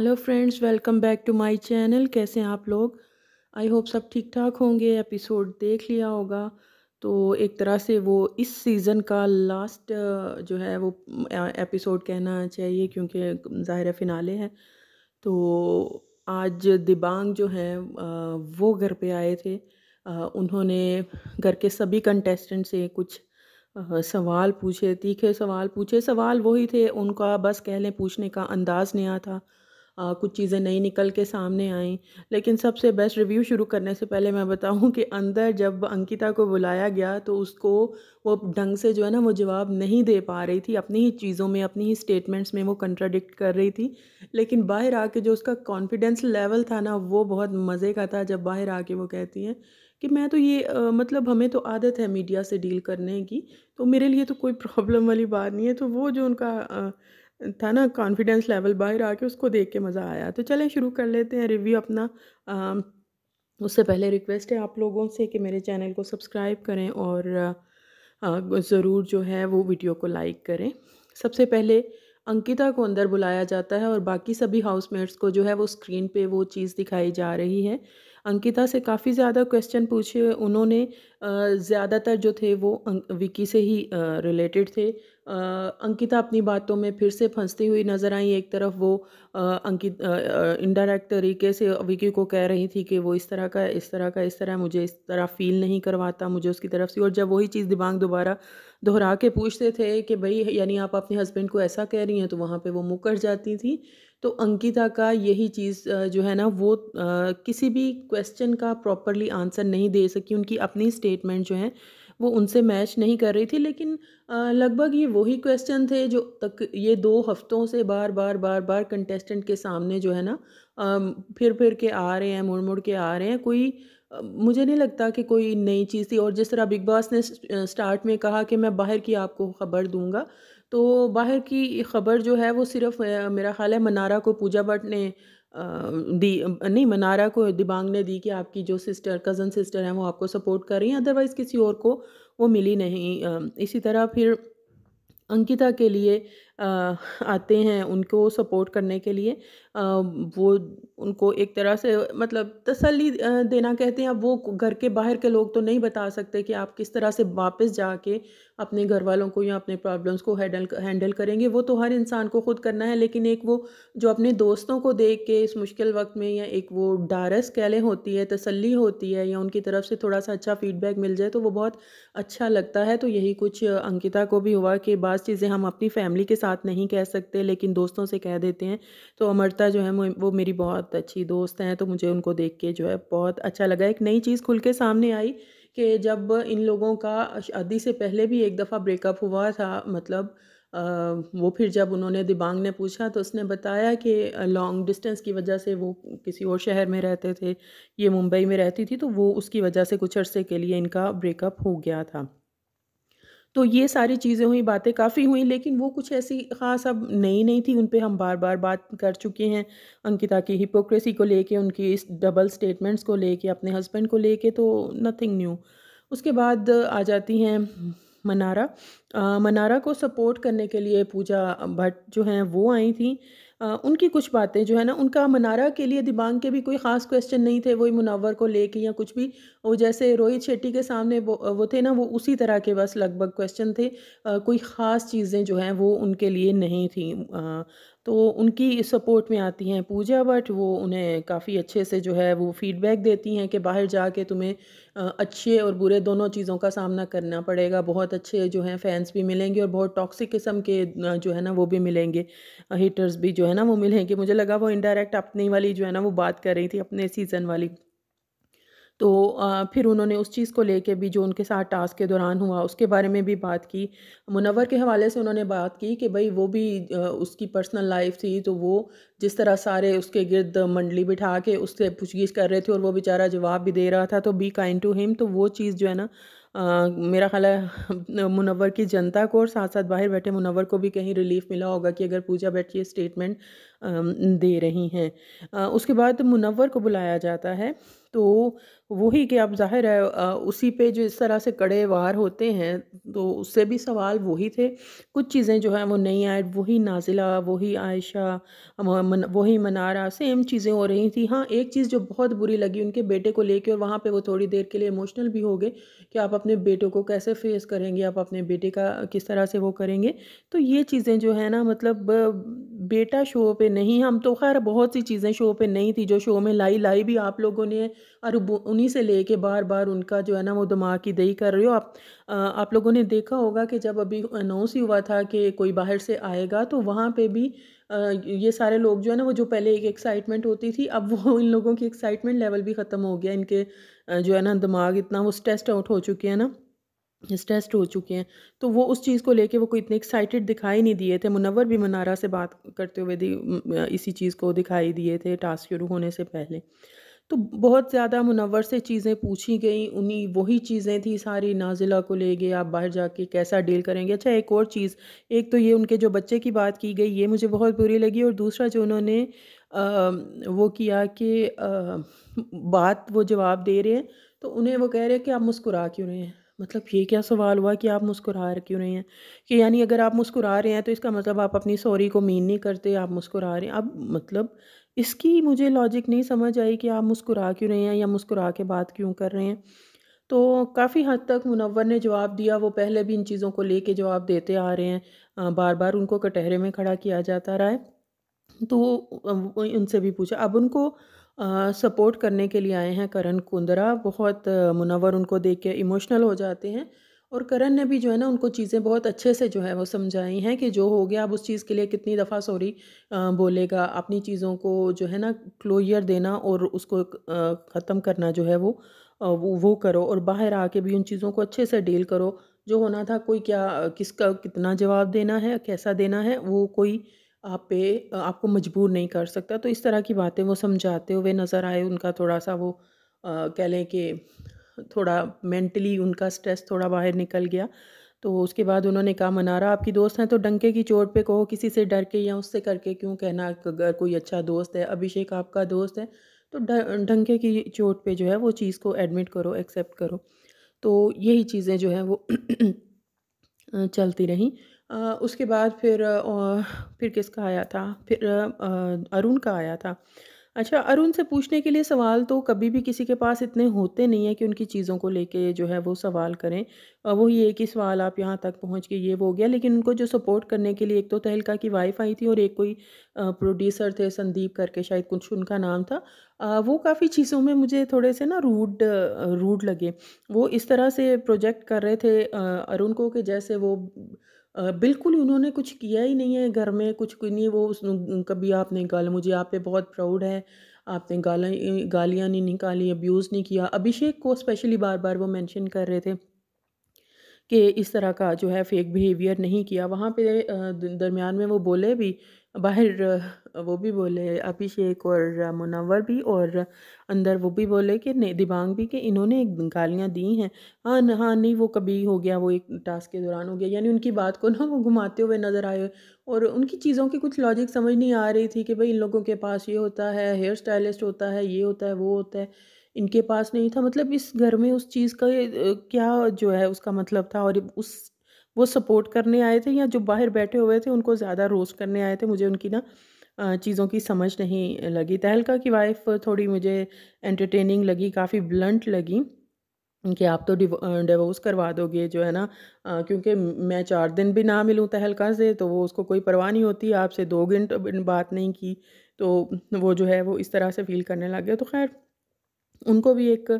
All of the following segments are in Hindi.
hello friends welcome back to my channel कैसे हैं आप लोग आई होप सब ठीक ठाक होंगे एपिसोड देख लिया होगा तो एक तरह से वो इस सीज़न का लास्ट जो है वो एपिसोड कहना चाहिए क्योंकि ज़ाहिर फिनाले है तो आज दिबांग जो है वो घर पे आए थे उन्होंने घर के सभी कंटेस्टेंट से कुछ सवाल पूछे तीखे सवाल पूछे सवाल वही थे उनका बस कह लें पूछने का अंदाज़ नया था आ, कुछ चीज़ें नई निकल के सामने आई लेकिन सबसे बेस्ट रिव्यू शुरू करने से पहले मैं बताऊं कि अंदर जब अंकिता को बुलाया गया तो उसको वो ढंग से जो है ना वो जवाब नहीं दे पा रही थी अपनी ही चीज़ों में अपनी ही स्टेटमेंट्स में वो कंट्राडिक्ट कर रही थी लेकिन बाहर आके जो उसका कॉन्फिडेंस लेवल था ना वो बहुत मज़े का था जब बाहर आके वो कहती हैं कि मैं तो ये आ, मतलब हमें तो आदत है मीडिया से डील करने की तो मेरे लिए तो कोई प्रॉब्लम वाली बात नहीं है तो वो जो उनका आ, था ना कॉन्फिडेंस लेवल बाहर आके उसको देख के मज़ा आया तो चले शुरू कर लेते हैं रिव्यू अपना आ, उससे पहले रिक्वेस्ट है आप लोगों से कि मेरे चैनल को सब्सक्राइब करें और ज़रूर जो है वो वीडियो को लाइक करें सबसे पहले अंकिता को अंदर बुलाया जाता है और बाकी सभी हाउसमेट्स को जो है वो स्क्रीन पे वो चीज़ दिखाई जा रही है अंकिता से काफ़ी ज़्यादा क्वेश्चन पूछे उन्होंने ज़्यादातर जो थे वो अं, विकी से ही रिलेटेड थे अंकिता अपनी बातों में फिर से फंसती हुई नज़र आई एक तरफ वो अंकित इनडायरेक्ट तरीके से विकी को कह रही थी कि वो इस तरह का इस तरह का इस तरह मुझे इस तरह फ़ील नहीं करवाता मुझे उसकी तरफ से और जब वही चीज़ दिमाग दोबारा दोहरा के पूछते थे कि भाई यानी आप अपने हस्बैंड को ऐसा कह रही हैं तो वहाँ पर वो मुकर जाती थी तो अंकिता का यही चीज़ जो है ना वो किसी भी क्वेश्चन का प्रॉपरली आंसर नहीं दे सकी उनकी अपनी स्टेटमेंट जो है वो उनसे मैच नहीं कर रही थी लेकिन लगभग ये वही क्वेश्चन थे जो तक ये दो हफ्तों से बार बार बार बार कंटेस्टेंट के सामने जो है ना फिर फिर के आ रहे हैं मुड़ मुड़ के आ रहे हैं कोई मुझे नहीं लगता कि कोई नई चीज़ थी और जिस तरह बिग बॉस ने स्टार्ट में कहा कि मैं बाहर की आपको खबर दूंगा तो बाहर की ख़बर जो है वो सिर्फ मेरा ख़्याल है मनारा को पूजा भट्ट ने दी नहीं मनारा को दिबांग ने दी कि आपकी जो सिस्टर कज़न सिस्टर हैं वो आपको सपोर्ट कर रही हैं अदरवाइज़ किसी और को वो मिली नहीं इसी तरह फिर अंकिता के लिए आते हैं उनको सपोर्ट करने के लिए वो उनको एक तरह से मतलब तसल्ली देना कहते हैं अब वो घर के बाहर के लोग तो नहीं बता सकते कि आप किस तरह से वापस जाके अपने घर वालों को या अपने प्रॉब्लम्स को हैंडल हैंडल करेंगे वो तो हर इंसान को खुद करना है लेकिन एक वो जो अपने दोस्तों को देख के इस मुश्किल वक्त में या एक वो डारस कहले होती है तसल्ली होती है या उनकी तरफ से थोड़ा सा अच्छा फीडबैक मिल जाए तो वो बहुत अच्छा लगता है तो यही कुछ अंकिता को भी हुआ कि बाज़ चीज़ें हम अपनी फैमिली के साथ साथ नहीं कह सकते लेकिन दोस्तों से कह देते हैं तो अमृता जो है वो मेरी बहुत अच्छी दोस्त हैं तो मुझे उनको देख के जो है बहुत अच्छा लगा एक नई चीज़ खुल के सामने आई कि जब इन लोगों का शादी से पहले भी एक दफ़ा ब्रेकअप हुआ था मतलब आ, वो फिर जब उन्होंने दिबांग ने पूछा तो उसने बताया कि लॉन्ग डिस्टेंस की वजह से वो किसी और शहर में रहते थे ये मुंबई में रहती थी तो वो उसकी वजह से कुछ अर्से के लिए इनका ब्रेकअप हो गया था तो ये सारी चीज़ें हुई बातें काफ़ी हुई लेकिन वो कुछ ऐसी ख़ास अब नई नई थी उन पर हम बार बार बात कर चुके हैं अंकिता की हिपोक्रेसी को लेके उनकी इस डबल स्टेटमेंट्स को लेके अपने हस्बैंड को लेके तो नथिंग न्यू उसके बाद आ जाती हैं मनारा आ, मनारा को सपोर्ट करने के लिए पूजा भट्ट जो हैं वो आई थी उनकी कुछ बातें जो है ना उनका मनारा के लिए दिमाग के भी कोई ख़ास क्वेश्चन नहीं थे वही मुनावर को लेके या कुछ भी वो जैसे रोहित शेट्टी के सामने वो वो थे ना वो उसी तरह के बस लगभग क्वेश्चन थे कोई ख़ास चीज़ें जो हैं वो उनके लिए नहीं थी तो उनकी सपोर्ट में आती हैं पूजा बट वो उन्हें काफ़ी अच्छे से जो है वो फीडबैक देती हैं कि बाहर जाके तुम्हें अच्छे और बुरे दोनों चीज़ों का सामना करना पड़ेगा बहुत अच्छे जो हैं फैंस भी मिलेंगे और बहुत टॉक्सिक किस्म के जो है ना वो भी मिलेंगे हीटर्स भी जो है ना वो मिलेंगे मुझे लगा वो इनडायरेक्ट अपनी वाली जो है ना वो बात कर रही थी अपने सीज़न वाली तो फिर उन्होंने उस चीज़ को लेके भी जो उनके साथ टास्क के दौरान हुआ उसके बारे में भी बात की मुनवर के हवाले से उन्होंने बात की कि भाई वो भी उसकी पर्सनल लाइफ थी तो वो जिस तरह सारे उसके गिरद मंडली बिठा के उससे पूछगिछ कर रहे थे और वो बेचारा जवाब भी दे रहा था तो बी काइंड टू हिम तो वो चीज़ जो है ना आ, मेरा ख्याल है मुनवर की जनता को और साथ साथ बाहर बैठे मुनवर को भी कहीं रिलीफ मिला होगा कि अगर पूजा बैठी स्टेटमेंट दे रही हैं उसके बाद मुनवर को बुलाया जाता है तो वही कि आप जाहिर है उसी पे जो इस तरह से कड़े वार होते हैं तो उससे भी सवाल वही थे कुछ चीज़ें जो हैं वो नहीं आए वही नाजिला वही आयशा मन, वही मनारा सेम चीज़ें हो रही थी हाँ एक चीज़ जो बहुत बुरी लगी उनके बेटे को लेके और वहाँ पे वो थोड़ी देर के लिए इमोशनल भी हो गए कि आप अपने बेटे को कैसे फेस करेंगे आप अपने बेटे का किस तरह से वो करेंगे तो ये चीज़ें जो है ना मतलब बेटा शो पर नहीं हम तो खैर बहुत सी चीज़ें शो पे नहीं थी जो शो में लाई लाई भी आप लोगों ने और उन्हीं से लेके बार बार उनका जो है ना वो दिमाग की दही कर रहे हो आप आ, आप लोगों ने देखा होगा कि जब अभी अनाउंस ही हुआ था कि कोई बाहर से आएगा तो वहाँ पे भी आ, ये सारे लोग जो है ना वो जो पहले एक एक्साइटमेंट होती थी अब वो इन लोगों की एक्साइटमेंट लेवल भी ख़त्म हो गया इनके जो है ना दिमाग इतना वो स्ट्रेस्ड आउट हो चुके हैं ना स्ट्रेस्ड हो चुके हैं तो वो उस चीज़ को लेके वो कोई इतने एक्साइटेड दिखाई नहीं दिए थे मुनवर भी मनारा से बात करते हुए इसी चीज़ को दिखाई दिए थे टास्क शुरू होने से पहले तो बहुत ज़्यादा मुनवर से चीज़ें पूछी गई उन्हीं वही चीज़ें थी सारी नाजिला को ले गए आप बाहर जाके कैसा डील करेंगे अच्छा एक और चीज़ एक तो ये उनके जो बच्चे की बात की गई ये मुझे बहुत बुरी लगी और दूसरा जो उन्होंने वो किया कि बात वो जवाब दे रहे हैं तो उन्हें वो कह रहे हैं कि आप मुस्कुरा क्यों रहे हैं मतलब ये क्या सवाल हुआ कि आप मुस्कुरा क्यों रहे हैं कि यानी अगर आप मुस्कुरा रहे हैं तो इसका मतलब आप अपनी सॉरी को मीन नहीं करते आप मुस्कुरा रहे हैं अब मतलब इसकी मुझे लॉजिक नहीं समझ आई कि आप मुस्कुरा क्यों रहे हैं या मुस्कुरा के बात क्यों कर रहे हैं तो काफ़ी हद तक मुनवर ने जवाब दिया वो पहले भी इन चीज़ों को लेके जवाब देते आ रहे हैं बार बार उनको कटहरे में खड़ा किया जाता रहा है तो उनसे भी पूछा अब उनको सपोर्ट करने के लिए आए हैं करण कुंदरा बहुत मुनवर उनको देख के इमोशनल हो जाते हैं और करण ने भी जो है ना उनको चीज़ें बहुत अच्छे से जो है वो समझाई हैं कि जो हो गया अब उस चीज़ के लिए कितनी दफ़ा सॉरी बोलेगा अपनी चीज़ों को जो है ना क्लोयर देना और उसको ख़त्म करना जो है वो वो वो करो और बाहर आके भी उन चीज़ों को अच्छे से डील करो जो होना था कोई क्या किसका कितना जवाब देना है कैसा देना है वो कोई आप पे आपको मजबूर नहीं कर सकता तो इस तरह की बातें वो समझाते हुए नज़र आए उनका थोड़ा सा वो कह लें कि थोड़ा मेंटली उनका स्ट्रेस थोड़ा बाहर निकल गया तो उसके बाद उन्होंने कहा मनारा आपकी दोस्त हैं तो डंके की चोट पे कहो किसी से डर के या उससे करके क्यों कहना अगर कोई अच्छा दोस्त है अभिषेक आपका दोस्त है तो डंके की चोट पे जो है वो चीज़ को एडमिट करो एक्सेप्ट करो तो यही चीज़ें जो है वो चलती रहीं उसके बाद फिर फिर किसका आया था फिर अरुण का आया था अच्छा अरुण से पूछने के लिए सवाल तो कभी भी किसी के पास इतने होते नहीं है कि उनकी चीज़ों को लेके जो है वो सवाल करें वो ये कि सवाल आप यहाँ तक पहुँच के ये वो हो गया लेकिन उनको जो सपोर्ट करने के लिए एक तो तहलका की वाइफ आई थी और एक कोई प्रोड्यूसर थे संदीप करके शायद कुछ उनका नाम था आ, वो काफ़ी चीज़ों में मुझे थोड़े से ना रूड रूड लगे वो इस तरह से प्रोजेक्ट कर रहे थे अरुण को कि जैसे वो बिल्कुल उन्होंने कुछ किया ही नहीं है घर में कुछ कोई नहीं वो उस कभी आपने गाल मुझे आप पे बहुत प्राउड है आपने गाल गालियाँ नहीं निकाली अब्यूज़ नहीं किया अभिषेक को स्पेशली बार बार वो मेंशन कर रहे थे कि इस तरह का जो है फेक बिहेवियर नहीं किया वहाँ पे दरमियान में वो बोले भी बाहर वो भी बोले अभिषेक और मुनवर भी और अंदर वो भी बोले कि दिबांग भी कि इन्होंने एक गालियाँ दी हैं हाँ हाँ नहीं वो कभी हो गया वो एक टास्क के दौरान हो गया यानी उनकी बात को ना वो घुमाते हुए नज़र आए और उनकी चीज़ों की कुछ लॉजिक समझ नहीं आ रही थी कि भाई इन लोगों के पास ये होता है हेयर स्टाइलिस्ट होता है ये होता है वो होता है इनके पास नहीं था मतलब इस घर में उस चीज़ का क्या जो है उसका मतलब था और उस वो सपोर्ट करने आए थे या जो बाहर बैठे हुए थे उनको ज़्यादा रोस्ट करने आए थे मुझे उनकी ना चीज़ों की समझ नहीं लगी तहलका की वाइफ थोड़ी मुझे एंटरटेनिंग लगी काफ़ी ब्लंट लगी कि आप तो डिवोर्स करवा दोगे जो है ना क्योंकि मैं चार दिन भी ना मिलूँ तहलका से तो वो उसको कोई परवाह नहीं होती आपसे दो घंटे बात नहीं की तो वो जो है वो इस तरह से फील करने लग गया तो खैर उनको भी एक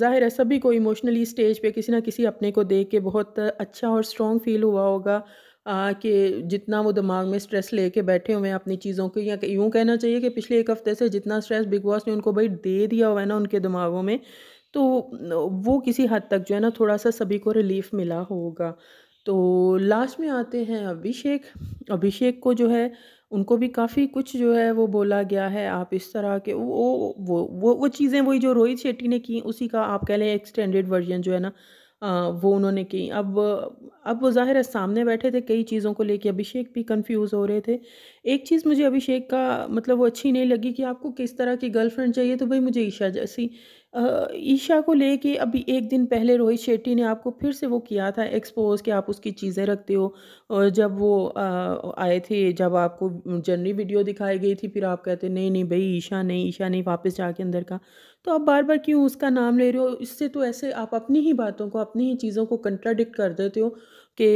ज़ाहिर है सभी को इमोशनली स्टेज पे किसी ना किसी अपने को देख के बहुत अच्छा और स्ट्रॉन्ग फील हुआ होगा कि जितना वो दिमाग में स्ट्रेस लेके बैठे हुए हैं अपनी चीज़ों को या यूँ कहना चाहिए कि पिछले एक हफ्ते से जितना स्ट्रेस बिग बॉस ने उनको भाई दे दिया हुआ है ना उनके दिमागों में तो वो किसी हद तक जो है ना थोड़ा सा सभी को रिलीफ मिला होगा तो लास्ट में आते हैं अभिषेक अभिषेक को जो है उनको भी काफ़ी कुछ जो है वो बोला गया है आप इस तरह के वो वो वो वो चीज़ें वही जो रोहित शेट्टी ने की उसी का आप कह लें एक्सटेंडेड वर्जन जो है ना वो उन्होंने की अब अब वो ज़ाहिर है सामने बैठे थे कई चीज़ों को लेके अभिषेक भी कंफ्यूज हो रहे थे एक चीज़ मुझे अभिषेक का मतलब वो अच्छी नहीं लगी कि आपको किस तरह की गर्लफ्रेंड चाहिए तो भाई मुझे ईशा जैसी ईशा को लेके अभी एक दिन पहले रोहित शेट्टी ने आपको फिर से वो किया था एक्सपोज कि आप उसकी चीज़ें रखते हो और जब वो आए थे जब आपको जनरी वीडियो दिखाई गई थी फिर आप कहते नहीं नहीं भाई ईशा नहीं ईशा नहीं वापस जाके अंदर का तो आप बार बार क्यों उसका नाम ले रहे हो इससे तो ऐसे आप अपनी ही बातों को अपनी ही चीज़ों को कंट्राडिक्ट कर देते हो कि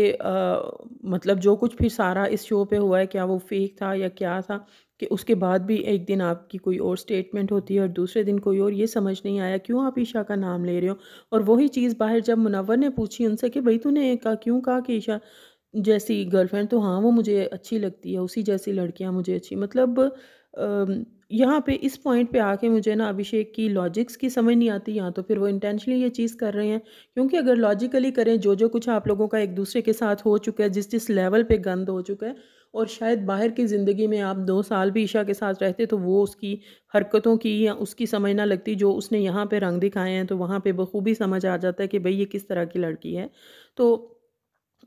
मतलब जो कुछ फिर सारा इस शो पे हुआ है क्या वो फेक था या क्या था कि उसके बाद भी एक दिन आपकी कोई और स्टेटमेंट होती है और दूसरे दिन कोई और ये समझ नहीं आया क्यों आप ईशा का नाम ले रहे हो और वही चीज़ बाहर जब मुनवर ने पूछी उनसे कि भाई तूने कहा क्यों कहा कि ईशा जैसी गर्लफ्रेंड तो हाँ वो मुझे अच्छी लगती है उसी जैसी लड़कियाँ मुझे अच्छी मतलब आ, यहाँ पे इस पॉइंट पे आके मुझे ना अभिषेक की लॉजिक्स की समझ नहीं आती यहाँ तो फिर वो इंटेंशनली ये चीज़ कर रहे हैं क्योंकि अगर लॉजिकली करें जो जो कुछ आप लोगों का एक दूसरे के साथ हो चुका है जिस जिस लेवल पे गंद हो चुका है और शायद बाहर की ज़िंदगी में आप दो साल भी ईशा के साथ रहते तो वो उसकी हरकतों की या उसकी समझ ना लगती जो उसने यहाँ पर रंग दिखाए हैं तो वहाँ पर बखूबी समझ आ जाता है कि भाई ये किस तरह की लड़की है तो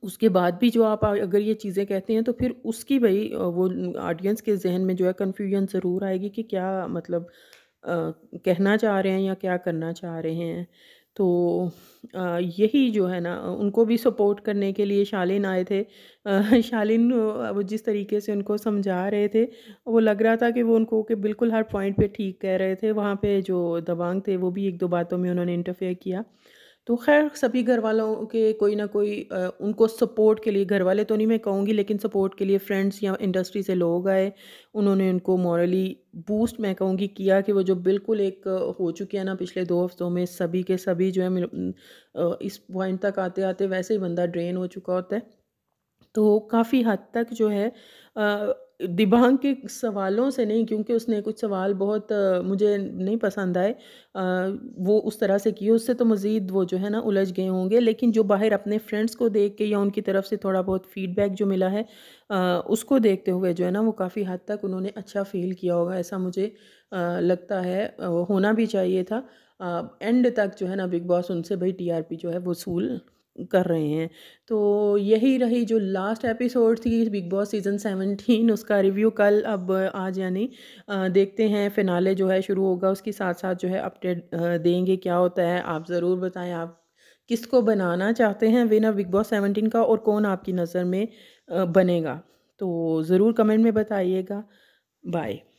उसके बाद भी जो आप अगर ये चीज़ें कहते हैं तो फिर उसकी भाई वो ऑडियंस के जहन में जो है कन्फ्यूजन ज़रूर आएगी कि क्या मतलब आ, कहना चाह रहे हैं या क्या करना चाह रहे हैं तो यही जो है ना उनको भी सपोर्ट करने के लिए शालिन आए थे शालिन वो जिस तरीके से उनको समझा रहे थे वो लग रहा था कि वो उनको के बिल्कुल हर पॉइंट पे ठीक कह रहे थे वहाँ पे जो दबांग थे वो भी एक दो बातों में उन्होंने इंटरफेयर किया तो खैर सभी घर वालों के कोई ना कोई आ, उनको सपोर्ट के लिए घर वाले तो नहीं मैं कहूँगी लेकिन सपोर्ट के लिए फ्रेंड्स या इंडस्ट्री से लोग आए उन्होंने उनको मॉरली बूस्ट मैं कहूँगी किया कि वो जो बिल्कुल एक हो चुके हैं ना पिछले दो हफ्तों में सभी के सभी जो है इस पॉइंट तक आते आते वैसे ही बंदा ड्रेन हो चुका होता है तो काफ़ी हद तक जो है दिबांग के सवालों से नहीं क्योंकि उसने कुछ सवाल बहुत मुझे नहीं पसंद आए वो उस तरह से किए उससे तो मज़ीद वो जो है ना उलझ गए होंगे लेकिन जो बाहर अपने फ्रेंड्स को देख के या उनकी तरफ से थोड़ा बहुत फीडबैक जो मिला है उसको देखते हुए जो है ना वो काफ़ी हद तक उन्होंने अच्छा फील किया होगा ऐसा मुझे लगता है होना भी चाहिए था एंड तक जो है ना बिग बॉस उनसे भाई टी जो है वसूल कर रहे हैं तो यही रही जो लास्ट एपिसोड थी बिग बॉस सीज़न सेवनटीन उसका रिव्यू कल अब आज यानी देखते हैं फिनाले जो है शुरू होगा उसके साथ साथ जो है अपडेट देंगे क्या होता है आप ज़रूर बताएं आप किसको बनाना चाहते हैं विनर बिग बॉस सेवनटीन का और कौन आपकी नज़र में बनेगा तो ज़रूर कमेंट में बताइएगा बाय